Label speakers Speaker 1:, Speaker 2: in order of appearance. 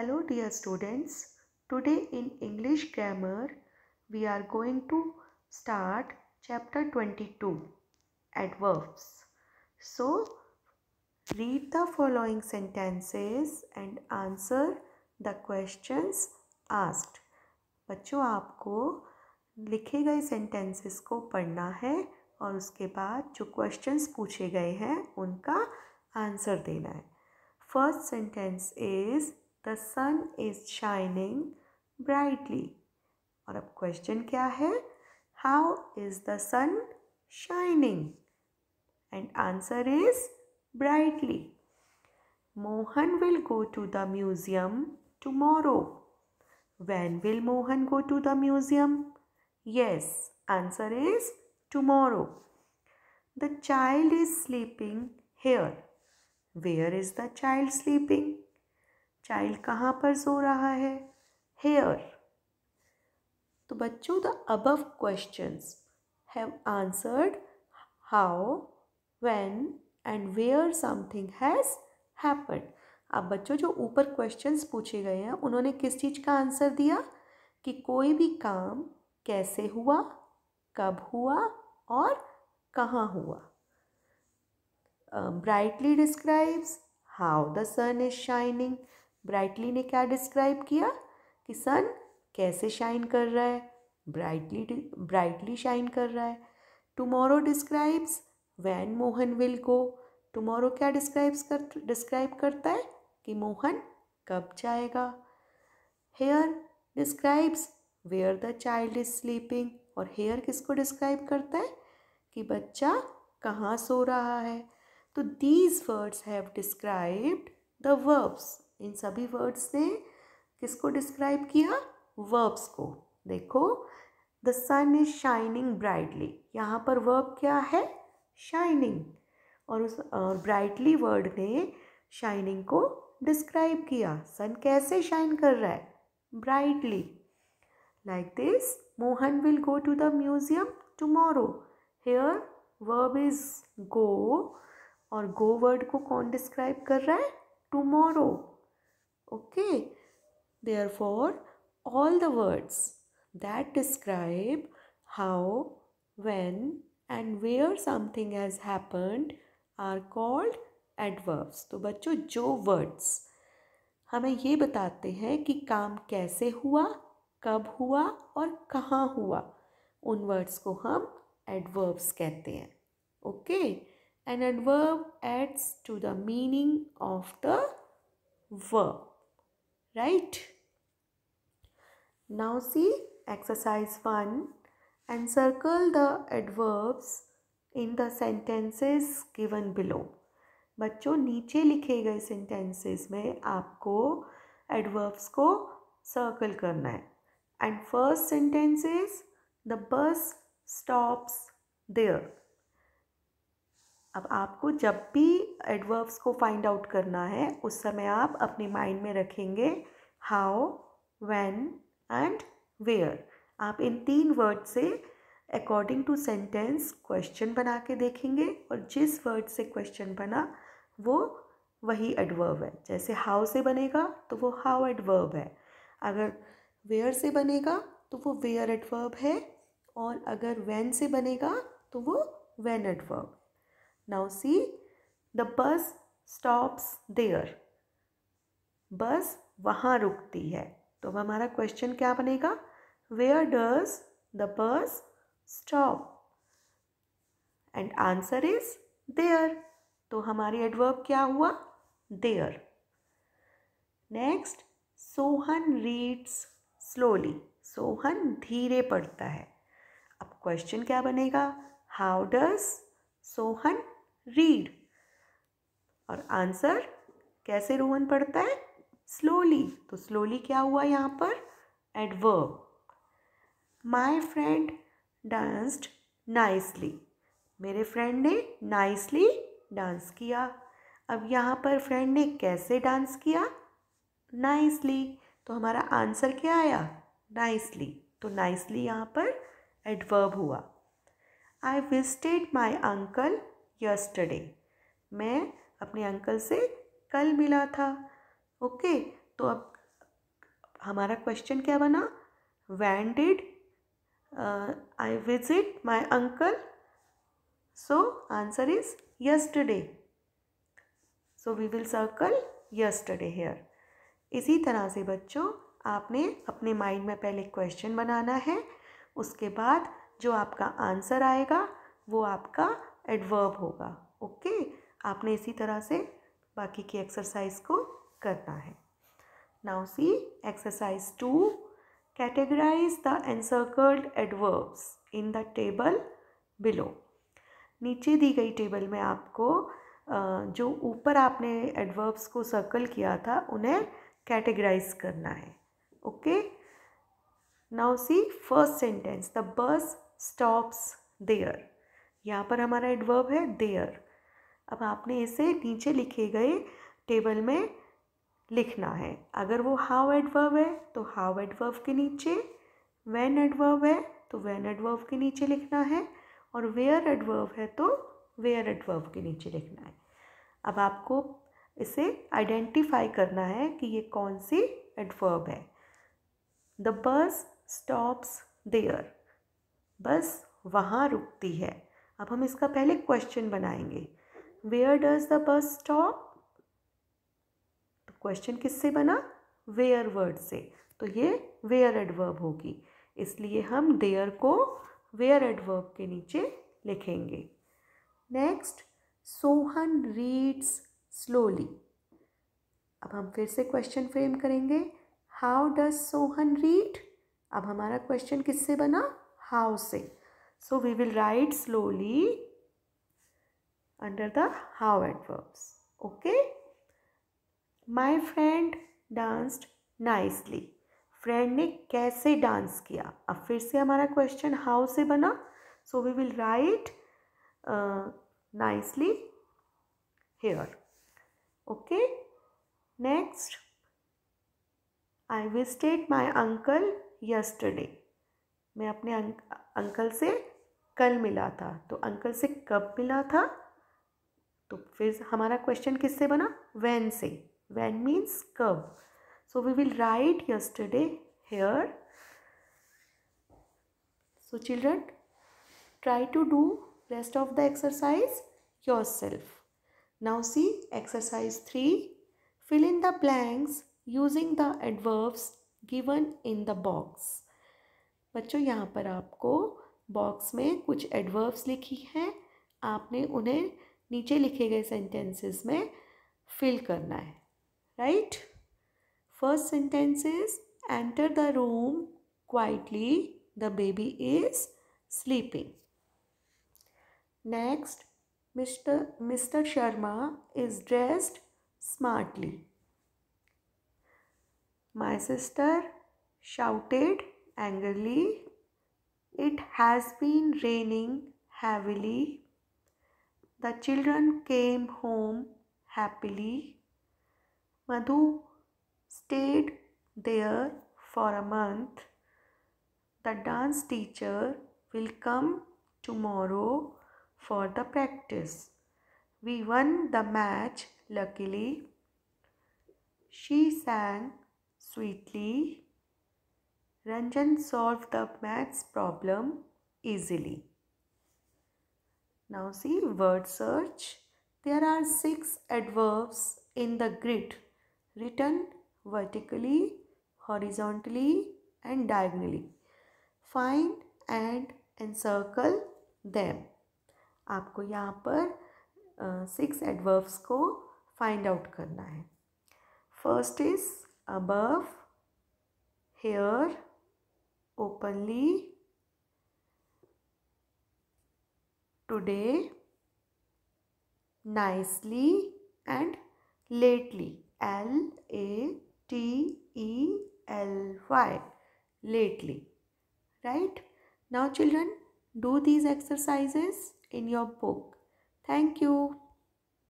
Speaker 1: Hello dear students, today in English grammar we are going to start chapter 22 adverbs. So read the following sentences and answer the questions asked. बच्चों आपको लिखे गए sentences को पढ़ना है और उसके बाद जो questions पूछे गए हैं उनका आंसर देना है first sentence is The sun is shining brightly. और अब question: क्या How is the sun shining? And answer is brightly. Mohan will go to the museum tomorrow. When will Mohan go to the museum? Yes, answer is tomorrow. The child is sleeping here. Where is the child sleeping? Child कहाँ पर सो रहा है here तो बच्चों the above questions have answered how when and where something has happen अब बच्चों जो ऊपर क्वेश्चंस पूछे गए हैं उन्होंने किस चीज़ का आंसर दिया कि कोई भी काम कैसे हुआ कब हुआ और कहाँ हुआ brightly describes how the sun is shining brightly ने क्या डिस्क्राइब किया कि सन कैसे शाइन कर रहा है ब्राइटली ब्राइटली शाइन कर रहा है tomorrow describes when Mohan will go tomorrow क्या डिस्क्राइब्स कर डिस्क्राइब करता है कि मोहन कब जाएगा here describes where the child is sleeping और हेयर किसको डिस्क्राइब करता है कि बच्चा कहाँ सो रहा है तो these words have described the verbs इन सभी वर्ड्स ने किसको डिस्क्राइब किया वर्ब्स को देखो the sun is shining brightly यहाँ पर वर्ब क्या है शाइनिंग और उस और ब्राइटली वर्ड ने शाइनिंग को डिस्क्राइब किया सन कैसे शाइन कर रहा है brightly like this Mohan will go to the museum tomorrow here verb is go और गो वर्ड को कौन डिस्क्राइब कर रहा है tomorrow Okay. Therefore, all the words that describe how, when and where something has happened are called adverbs. तो बच्चों जो words हमें ये बताते हैं कि काम कैसे हुआ कब हुआ और कहाँ हुआ उन words को हम adverbs कहते हैं okay an adverb adds to the meaning of the verb right now see exercise 1 and circle the adverbs in the sentences given below बच्चों नीचे लिखे गए सेंटेंसेस में आपको एडवर्ब्स को सर्कल करना है and first sentence is the bus stops there अब आपको जब भी एडवर्ब्स को फाइंड आउट करना है उस समय आप अपने माइंड में रखेंगे हाउ वैन एंड वेयर आप इन तीन वर्ड से अकॉर्डिंग टू सेंटेंस क्वेश्चन बना के देखेंगे और जिस वर्ड से क्वेश्चन बना वो वही एडवर्ब है जैसे हाउ से बनेगा तो वो हाउ एडवर्ब है अगर वेयर से बनेगा तो वो वेयर एडवर्ब है और अगर वैन से बनेगा तो वो when adverb Now see, the bus stops there. बस वहाँ रुकती है तो अब हमारा क्वेश्चन क्या बनेगा where does the bus stop and answer is there तो हमारी एडवर्ब क्या हुआ there next Sohan reads slowly Sohan धीरे पढ़ता है अब क्वेश्चन क्या बनेगा हाउ डज सोहन रीड और आंसर कैसे रोहन पढ़ता है स्लोली तो स्लोली क्या हुआ यहाँ पर adverb my friend danced nicely मेरे फ्रेंड ने नाइसली डांस किया अब यहाँ पर फ्रेंड ने कैसे डांस किया नाइसली तो हमारा आंसर क्या आया नाइसली तो नाइसली यहाँ पर एडवर्ब हुआ I visited my uncle yesterday मैं अपने अंकल से कल मिला था ओके तो अब हमारा क्वेश्चन क्या बना when did I visit my uncle so answer is yesterday so we will circle yesterday here इसी तरह से बच्चों आपने अपने माइंड में पहले क्वेश्चन बनाना है उसके बाद जो आपका आंसर आएगा वो आपका एडवर्ब होगा ओके आपने इसी तरह से बाकी की एक्सरसाइज को करना है now see exercise two categorize the encircled adverbs in the table below नीचे दी गई टेबल में आपको जो ऊपर आपने एडवर्ब्स को सर्कल किया था उन्हें कैटेगराइज करना है okay now see first sentence the bus stops there यहाँ पर हमारा एडवर्ब है देयर अब आपने इसे नीचे लिखे गए टेबल में लिखना है अगर वो हाउ एडवर्ब है तो हाउ एडवर्ब के नीचे वैन एडवर्ब है तो वैन एडवर्ब के नीचे लिखना है और वेयर एडवर्ब है तो वेयर एडवर्ब के नीचे लिखना है अब आपको इसे आइडेंटिफाई करना है कि ये कौन सी एडवर्ब है the bus stops there bus वहाँ रुकती है अब हम इसका पहले क्वेश्चन बनाएंगे where does the bus stop तो क्वेश्चन किससे बना वेयर वर्ड से तो ये वेयर एडवर्ब होगी इसलिए हम देयर को वेयर एडवर्ब के नीचे लिखेंगे नेक्स्ट सोहन रीड्स स्लोली अब हम फिर से क्वेश्चन फ्रेम करेंगे हाउ डज सोहन रीड अब हमारा क्वेश्चन किससे बना हाउ से So we will write slowly under the how adverbs. Okay. My friend danced nicely. Friend ने कैसे डांस किया अब फिर से हमारा क्वेश्चन हाउ से बना so we will write nicely here okay next I visited my uncle yesterday मैं अपने अंक, अंकल से कल मिला था तो अंकल से कब मिला था तो फिर हमारा क्वेश्चन किससे बना वैन से वैन मीन्स कब so we will write yesterday here so children try to do rest of the exercise yourself now see exercise three fill in the blanks using the adverbs given in the box बच्चों यहाँ पर आपको box में कुछ adverbs लिखी हैं आपने उन्हें नीचे लिखे गए सेंटेंसेस में फिल करना है right first sentence is enter the room quietly the baby is sleeping next mister mister Sharma is dressed smartly my sister shouted angrily It has been raining heavily. The children came home happily. Madhu stayed there for a month. The dance teacher will come tomorrow for the practice. We won the match luckily. She sang sweetly. Ranjan solved the maths problem easily. Now see word search. There are six adverbs in the grid written vertically, horizontally and diagonally. Find and encircle them. आपको यहाँ पर six adverbs को find out करना है first is above here openly today nicely and lately l a t e l y lately right now children do these exercises in your book thank you